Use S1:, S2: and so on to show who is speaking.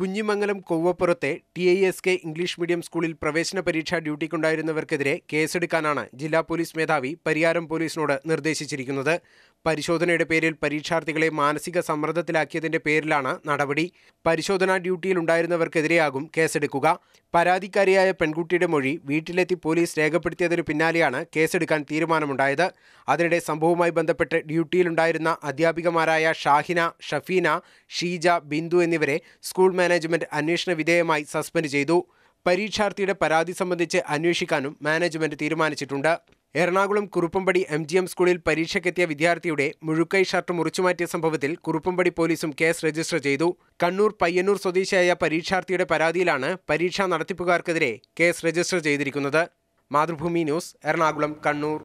S1: കുഞ്ഞിമംഗലം കൊവ്വപ്പുറത്തെ T I S K English medium സ്കൂളിൽ പ്രവേശന പരീക്ഷാ ഡ്യൂട്ടിക്കുണ്ടായിരുന്നവർക്കെതിരെ കേസെടുക്കാനാണ് ജില്ലാ പോലീസ് മേധാവി പരിയാരം പോലീസിനോട് നിർദ്ദേശിച്ചിരിക്കുന്നത് പരിശോധനയുടെ പേരിൽ പരീക്ഷാർത്ഥികളെ മാനസിക സമ്മർദ്ദത്തിലാക്കിയതിന്റെ പേരിലാണ് നടപടി പരിശോധനാ ഡ്യൂട്ടിയിലുണ്ടായിരുന്നവർക്കെതിരെയാകും കേസെടുക്കുക പരാതിക്കാരിയായ പെൺകുട്ടിയുടെ മൊഴി വീട്ടിലെത്തി പോലീസ് രേഖപ്പെടുത്തിയതിനു പിന്നാലെയാണ് കേസെടുക്കാൻ തീരുമാനമുണ്ടായത് അതിനിടെ സംഭവവുമായി ബന്ധപ്പെട്ട് ഡ്യൂട്ടിയിലുണ്ടായിരുന്ന അധ്യാപികമാരായ ഷാഹിന ഷഫീന ഷീജ ബിന്ദു എന്നിവരെ സ്കൂൾ മാനേജ്മെന്റ് അന്വേഷണ വിധേയമായി സസ്പെൻഡ് ചെയ്തു പരീക്ഷാർത്ഥിയുടെ പരാതി സംബന്ധിച്ച് അന്വേഷിക്കാനും മാനേജ്മെന്റ് തീരുമാനിച്ചിട്ടുണ്ട് Ernakulam Kuruppampady M G M സ്കൂളിൽ പരീക്ഷയ്ക്കെത്തിയ വിദ്യാർത്ഥിയുടെ മുഴുക്കൈ ഷർട്ട് മുറിച്ചുമാറ്റിയ സംഭവത്തിൽ കുറുപ്പമ്പടി പോലീസും കേസ് രജിസ്റ്റർ ചെയ്തു കണ്ണൂർ പയ്യന്നൂർ സ്വദേശിയായ പരീക്ഷാർത്ഥിയുടെ പരാതിയിലാണ് പരീക്ഷാ നടത്തിപ്പുകാർക്കെതിരെ കേസ് രജിസ്റ്റർ ചെയ്തിരിക്കുന്നത് മാതൃഭൂമി ന്യൂസ് എറണാകുളം കണ്ണൂർ